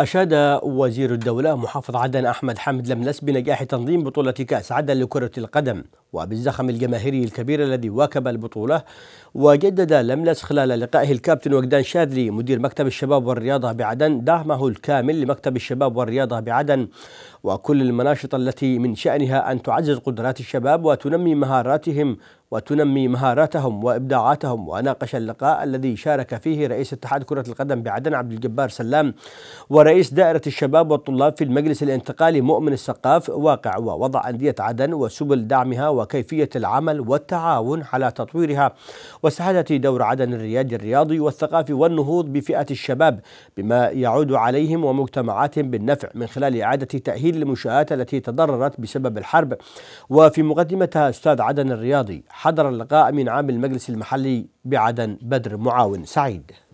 أشاد وزير الدولة محافظ عدن أحمد حمد لملس بنجاح تنظيم بطولة كأس عدن لكرة القدم وبالزخم الجماهيري الكبير الذي واكب البطولة وجدد لملس خلال لقائه الكابتن وجدان شاذلي مدير مكتب الشباب والرياضة بعدن دعمه الكامل لمكتب الشباب والرياضة بعدن وكل المناشط التي من شأنها أن تعزز قدرات الشباب وتنمي مهاراتهم وتنمي مهاراتهم وإبداعاتهم وناقش اللقاء الذي شارك فيه رئيس اتحاد كرة القدم بعدن عبد الجبار سلام ورئيس دائرة الشباب والطلاب في المجلس الانتقالي مؤمن السقاف واقع ووضع أندية عدن وسبل دعمها و وكيفية العمل والتعاون على تطويرها واستعادة دور عدن الريادي الرياضي والثقافي والنهوض بفئة الشباب بما يعود عليهم ومجتمعاتهم بالنفع من خلال إعادة تأهيل المنشآت التي تضررت بسبب الحرب وفي مقدمتها أستاذ عدن الرياضي حضر اللقاء من عام المجلس المحلي بعدن بدر معاون سعيد